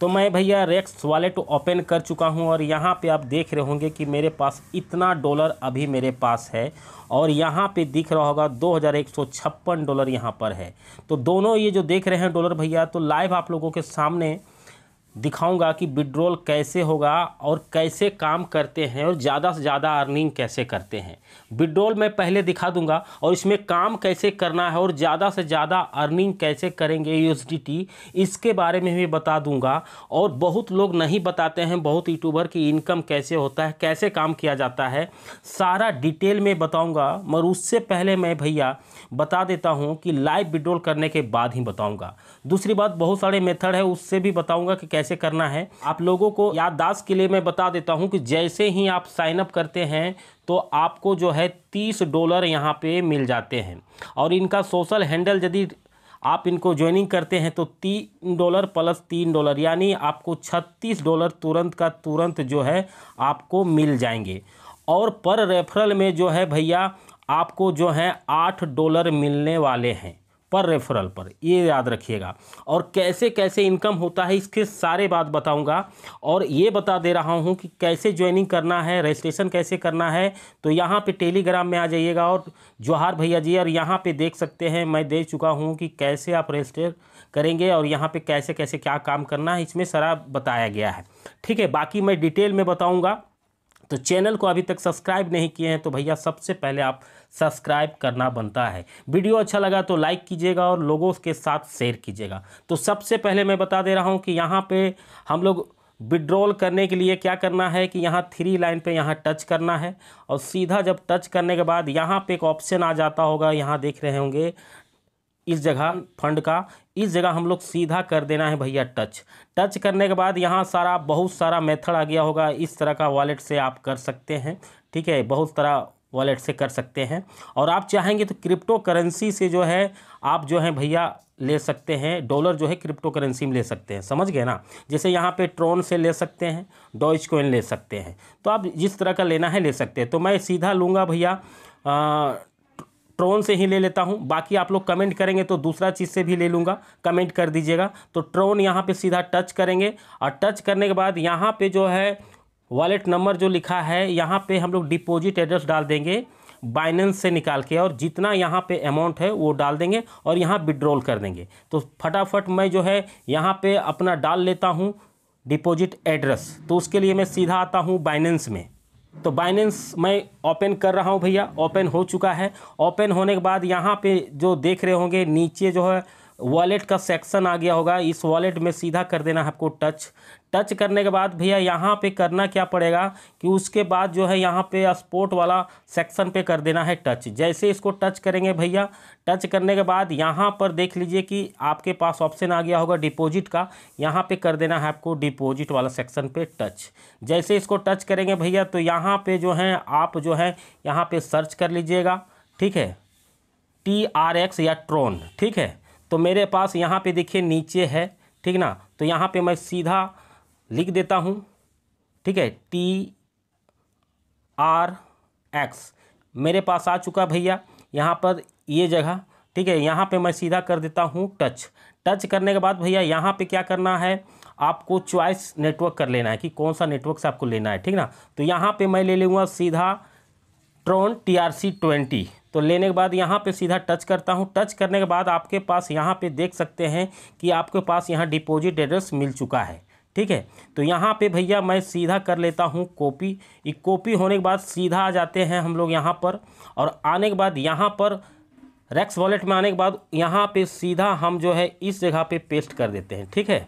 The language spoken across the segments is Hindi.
तो मैं भैया रेक्स वॉलेट ओपन कर चुका हूं और यहां पे आप देख रहे होंगे कि मेरे पास इतना डॉलर अभी मेरे पास है और यहां पे दिख रहा होगा दो हज़ार एक सौ छप्पन डॉलर यहाँ पर है तो दोनों ये जो देख रहे हैं डॉलर भैया तो लाइव आप लोगों के सामने दिखाऊंगा कि विड्रॉल कैसे होगा और कैसे काम करते हैं और ज़्यादा से ज़्यादा अर्निंग कैसे करते हैं विड्रॉल मैं पहले दिखा दूंगा और इसमें काम कैसे करना है और ज़्यादा से ज़्यादा अर्निंग कैसे करेंगे यू इसके बारे में भी बता दूंगा और बहुत लोग नहीं बताते हैं बहुत यूट्यूबर की इनकम कैसे होता है कैसे काम किया जाता है सारा डिटेल में बताऊँगा मगर उससे पहले मैं भैया बता देता हूँ कि लाइव विड्रॉल करने के बाद ही बताऊँगा दूसरी बात बहुत सारे मेथड है उससे भी बताऊँगा कि कैसे करना है आप लोगों को याददाश्त के लिए मैं बता देता हूँ कि जैसे ही आप साइनअप करते हैं तो आपको जो है तीस डॉलर यहाँ पे मिल जाते हैं और इनका सोशल हैंडल यदि आप इनको ज्वाइनिंग करते हैं तो तीन डॉलर प्लस तीन डॉलर यानी आपको छत्तीस डॉलर तुरंत का तुरंत जो है आपको मिल जाएंगे और पर रेफरल में जो है भैया आपको जो है आठ डॉलर मिलने वाले हैं पर रेफरल पर ये याद रखिएगा और कैसे कैसे इनकम होता है इसके सारे बात बताऊंगा और ये बता दे रहा हूँ कि कैसे ज्वाइनिंग करना है रजिस्ट्रेशन कैसे करना है तो यहाँ पे टेलीग्राम में आ जाइएगा और जोहार भैया जी और यहाँ पे देख सकते हैं मैं दे चुका हूँ कि कैसे आप रजिस्टर करेंगे और यहाँ पर कैसे कैसे क्या काम करना है इसमें सारा बताया गया है ठीक है बाकी मैं डिटेल में बताऊँगा तो चैनल को अभी तक सब्सक्राइब नहीं किए हैं तो भैया सबसे पहले आप सब्सक्राइब करना बनता है वीडियो अच्छा लगा तो लाइक कीजिएगा और लोगों के साथ शेयर कीजिएगा तो सबसे पहले मैं बता दे रहा हूँ कि यहाँ पर हम लोग विड्रॉल करने के लिए क्या करना है कि यहाँ थ्री लाइन पे यहाँ टच करना है और सीधा जब टच करने के बाद यहाँ पे एक ऑप्शन आ जाता होगा यहाँ देख रहे होंगे इस जगह फंड का इस जगह हम लोग सीधा कर देना है भैया टच टच करने के बाद यहाँ सारा बहुत सारा मेथड आ गया होगा इस तरह का वॉलेट से आप कर सकते हैं ठीक है बहुत तरह वॉलेट से कर सकते हैं और आप चाहेंगे तो क्रिप्टो करेंसी से जो है आप जो है भैया ले सकते हैं डॉलर जो है क्रिप्टो करेंसी में ले सकते हैं समझ गए ना जैसे यहाँ पे ट्रोन से ले सकते हैं डॉइच कोइन ले सकते हैं तो आप जिस तरह का लेना है ले सकते हैं तो मैं सीधा लूँगा भैया ट्रोन से ही ले लेता हूँ बाकी आप लोग कमेंट करेंगे तो दूसरा चीज़ से भी ले लूँगा कमेंट कर दीजिएगा तो ट्रोन यहाँ पे सीधा टच करेंगे और टच करने के बाद यहाँ पे जो है वॉलेट नंबर जो लिखा है यहाँ पे हम लोग डिपॉजिट एड्रेस डाल देंगे बाइनेंस से निकाल के और जितना यहाँ पे अमाउंट है वो डाल देंगे और यहाँ विड्रॉल कर देंगे तो फटाफट मैं जो है यहाँ पे अपना डाल लेता हूँ डिपॉजिट एड्रेस तो उसके लिए मैं सीधा आता हूँ बाइनेंस में तो बाइनेंस मैं ओपन कर रहा हूँ भैया ओपन हो चुका है ओपन होने के बाद यहाँ पे जो देख रहे होंगे नीचे जो है वॉलेट का सेक्शन आ गया होगा इस वॉलेट में सीधा कर देना है आपको टच टच करने के बाद भैया यहाँ पे करना क्या पड़ेगा कि उसके बाद जो है यहाँ पे स्पोर्ट वाला सेक्शन पे कर देना है टच जैसे इसको टच करेंगे भैया टच करने के बाद यहाँ पर देख लीजिए कि आपके पास ऑप्शन आ गया होगा डिपॉजिट का यहाँ पे कर देना है आपको डिपॉजिट वाला सेक्शन पे टच जैसे इसको टच करेंगे भैया तो यहाँ पर जो है आप जो है यहाँ पर सर्च कर लीजिएगा ठीक है टी आर एक्स या ट्रोन ठीक है तो मेरे पास यहाँ पे देखिए नीचे है ठीक ना तो यहाँ पे मैं सीधा लिख देता हूँ ठीक है टी आर एक्स मेरे पास आ चुका भैया यहाँ पर ये जगह ठीक है यहाँ पे मैं सीधा कर देता हूँ टच टच करने के बाद भैया यहाँ पे क्या करना है आपको चॉइस नेटवर्क कर लेना है कि कौन सा नेटवर्क से आपको लेना है ठीक ना तो यहाँ पे मैं ले लूँगा सीधा ट्रोन टी आर सी ट्वेंटी तो लेने के बाद यहाँ पे सीधा टच करता हूँ टच करने के बाद आपके पास यहाँ पे देख सकते हैं कि आपके पास यहाँ डिपॉजिट एड्रेस मिल चुका है ठीक है तो यहाँ पे भैया मैं सीधा कर लेता हूँ कॉपी ये कॉपी होने के बाद सीधा आ जाते हैं हम लोग यहाँ पर और आने के बाद यहाँ पर रेक्स वॉलेट में आने के बाद यहाँ पर सीधा हम जो है इस जगह पे पेस्ट कर देते हैं ठीक है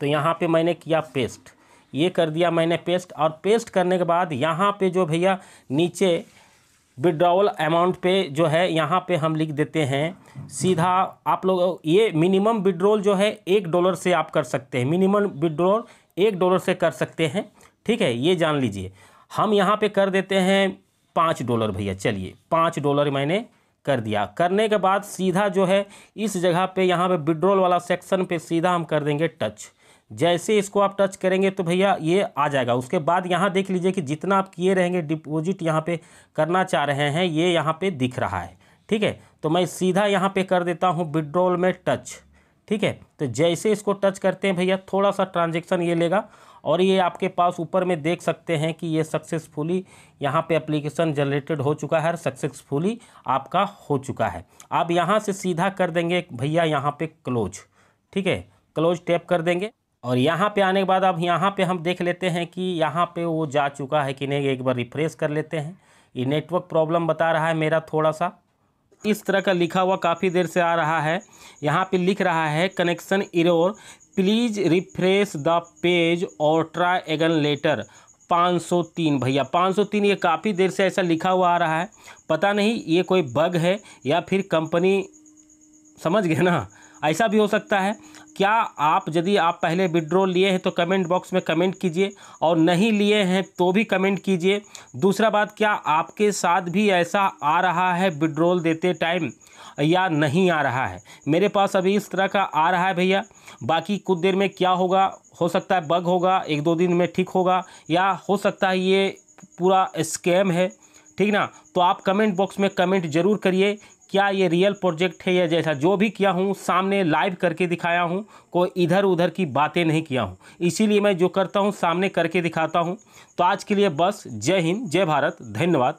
तो यहाँ पे मैंने किया पेस्ट ये कर दिया मैंने पेस्ट और पेस्ट करने के बाद यहाँ पे जो भैया नीचे विड्रॉवल अमाउंट पे जो है यहाँ पे हम लिख देते हैं सीधा आप लोग ये मिनिमम विड्रॉल जो है एक डॉलर से आप कर सकते हैं मिनिमम विड्रॉल एक डॉलर से कर सकते हैं ठीक है ये जान लीजिए हम यहाँ पे कर देते हैं पाँच डॉलर भैया चलिए पाँच डॉलर मैंने कर दिया करने के बाद सीधा जो है इस जगह पे यहाँ पे विड्रॉल वाला सेक्शन पे सीधा हम कर देंगे टच जैसे इसको आप टच करेंगे तो भैया ये आ जाएगा उसके बाद यहाँ देख लीजिए कि जितना आप किए रहेंगे डिपॉजिट यहाँ पे करना चाह रहे हैं ये यहाँ पे दिख रहा है ठीक है तो मैं सीधा यहाँ पे कर देता हूँ विड्रॉल में टच ठीक है तो जैसे इसको टच करते हैं भैया थोड़ा सा ट्रांजेक्शन ये लेगा और ये आपके पास ऊपर में देख सकते हैं कि ये सक्सेसफुली यहाँ पे एप्लीकेशन जनरेटेड हो चुका है और सक्सेसफुली आपका हो चुका है आप यहाँ से सीधा कर देंगे भैया यहाँ पे क्लोज ठीक है क्लोज टैप कर देंगे और यहाँ पे आने के बाद अब यहाँ पे हम देख लेते हैं कि यहाँ पे वो जा चुका है कि नहीं एक बार रिफ्रेश कर लेते हैं ये नेटवर्क प्रॉब्लम बता रहा है मेरा थोड़ा सा इस तरह का लिखा हुआ काफ़ी देर से आ रहा है यहाँ पे लिख रहा है connection error please refresh the page और ट्राई एगन लेटर 503 भैया 503 ये काफ़ी देर से ऐसा लिखा हुआ आ रहा है पता नहीं ये कोई बग है या फिर कंपनी समझ गए ना ऐसा भी हो सकता है क्या आप यदि आप पहले विड्रॉ लिए हैं तो कमेंट बॉक्स में कमेंट कीजिए और नहीं लिए हैं तो भी कमेंट कीजिए दूसरा बात क्या आपके साथ भी ऐसा आ रहा है विड्रॉल देते टाइम या नहीं आ रहा है मेरे पास अभी इस तरह का आ रहा है भैया बाकी कुछ देर में क्या होगा हो सकता है बग होगा एक दो दिन में ठीक होगा या हो सकता है ये पूरा स्कैम है ठीक ना तो आप कमेंट बॉक्स में कमेंट जरूर करिए क्या ये रियल प्रोजेक्ट है या जैसा जो भी किया हूँ सामने लाइव करके दिखाया हूँ कोई इधर उधर की बातें नहीं किया हूँ इसीलिए मैं जो करता हूँ सामने करके दिखाता हूँ तो आज के लिए बस जय हिंद जय भारत धन्यवाद